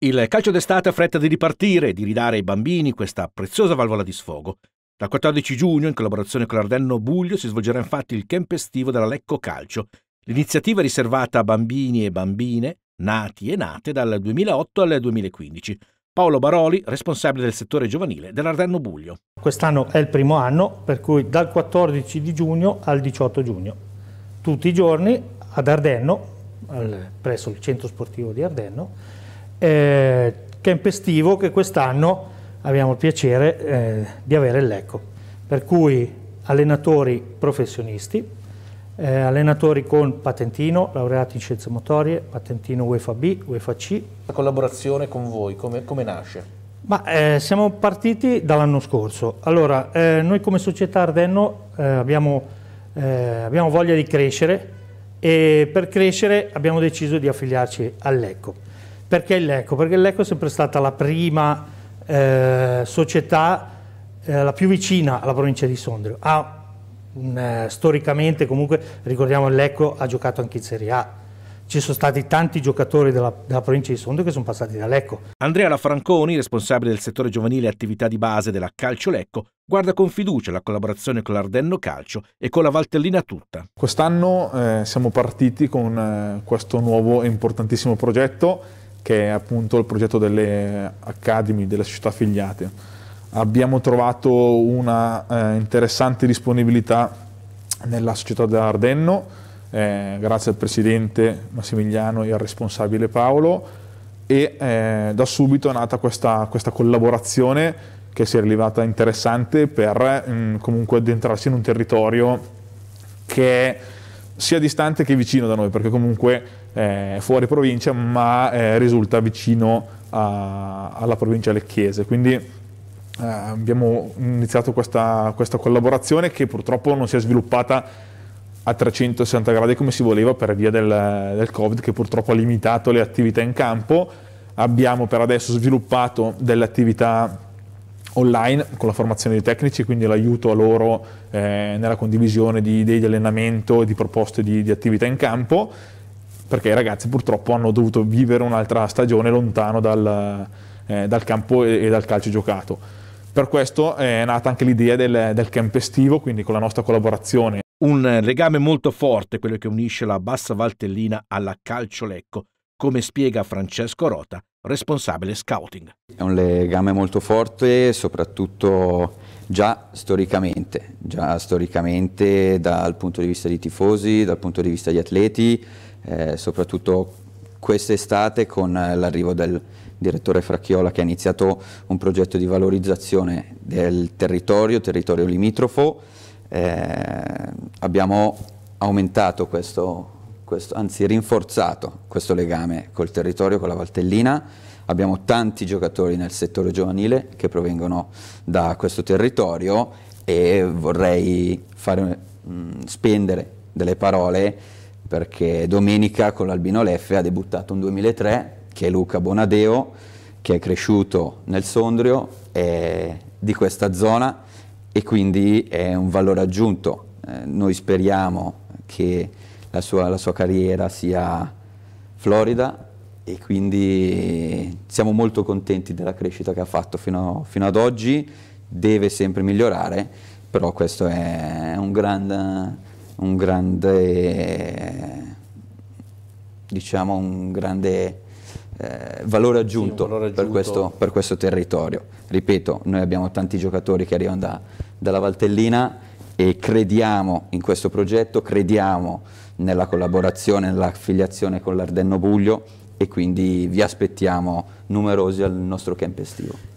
Il calcio d'estate ha fretta di ripartire e di ridare ai bambini questa preziosa valvola di sfogo. Dal 14 giugno, in collaborazione con l'Ardenno Buglio, si svolgerà infatti il camp estivo della Lecco Calcio. L'iniziativa riservata a bambini e bambine nati e nate dal 2008 al 2015. Paolo Baroli, responsabile del settore giovanile dell'Ardenno Buglio. Quest'anno è il primo anno, per cui dal 14 di giugno al 18 giugno, tutti i giorni ad Ardenno, presso il centro sportivo di Ardenno, eh, tempestivo che quest'anno abbiamo il piacere eh, di avere il Lecco. Per cui allenatori professionisti, eh, allenatori con patentino, laureati in scienze motorie, patentino UEFA B, UEFA C. La collaborazione con voi come, come nasce? Ma, eh, siamo partiti dall'anno scorso. Allora, eh, noi come società Ardenno eh, abbiamo, eh, abbiamo voglia di crescere e per crescere abbiamo deciso di affiliarci all'ECO. Perché l'Eco? Perché l'Eco è sempre stata la prima eh, società, eh, la più vicina alla provincia di Sondrio. Ha, un, eh, storicamente comunque, ricordiamo l'Eco ha giocato anche in Serie A, ci sono stati tanti giocatori della, della provincia di Sondrio che sono passati da Lecco. Andrea Lafranconi, responsabile del settore giovanile e attività di base della Calcio Lecco, guarda con fiducia la collaborazione con l'Ardenno Calcio e con la Valtellina tutta. Quest'anno eh, siamo partiti con eh, questo nuovo e importantissimo progetto che è appunto il progetto delle Academy, delle società affiliate. Abbiamo trovato una eh, interessante disponibilità nella società dell'Ardenno, eh, grazie al presidente Massimiliano e al responsabile Paolo, e eh, da subito è nata questa, questa, collaborazione che si è rilevata interessante per mh, mm, comunque addentrarsi in un territorio che è sia distante che vicino da noi, perché comunque eh, è fuori provincia, ma eh, risulta vicino a, alla provincia lecchese. Quindi eh, abbiamo iniziato questa, questa collaborazione che purtroppo non si è sviluppata a 360 gradi come si voleva per via del, del, Covid che purtroppo ha limitato le attività in campo. Abbiamo per adesso sviluppato delle attività online con la formazione dei tecnici, quindi l'aiuto a loro eh, nella condivisione di idee di allenamento e di proposte di, di attività in campo, perché i ragazzi purtroppo hanno dovuto vivere un'altra stagione lontano dal, eh, dal campo e, e, dal calcio giocato. Per questo è nata anche l'idea del, del camp estivo, quindi con la nostra collaborazione. Un legame molto forte quello che unisce la Bassa Valtellina alla Calciolecco, come spiega Francesco Rota, responsabile scouting. È un legame molto forte, soprattutto già storicamente, già storicamente dal punto di vista dei tifosi, dal punto di vista degli atleti, eh, soprattutto quest'estate con l'arrivo del direttore Fracchiola che ha iniziato un progetto di valorizzazione del territorio, territorio limitrofo, eh, abbiamo aumentato questo, questo, anzi rinforzato questo legame col territorio, con la Valtellina. Abbiamo tanti giocatori nel settore giovanile che provengono da questo territorio e vorrei fare, mh, spendere delle parole perché domenica con l'Albino Leffe ha debuttato un 2003 che è Luca Bonadeo che è cresciuto nel Sondrio è di questa zona e quindi è un valore aggiunto. Eh, noi speriamo che la sua, la sua carriera sia florida e quindi siamo molto contenti della crescita che ha fatto fino, fino ad oggi, deve sempre migliorare, però questo è un, grand, un grande, diciamo, un grande eh, valore aggiunto, sì, valore aggiunto. Per, questo, per, questo, territorio. Ripeto, noi abbiamo tanti giocatori che arrivano da, dalla Valtellina e crediamo in questo progetto, crediamo nella collaborazione, nell'affiliazione con l'Ardenno Buglio e quindi vi aspettiamo numerosi al nostro camp estivo.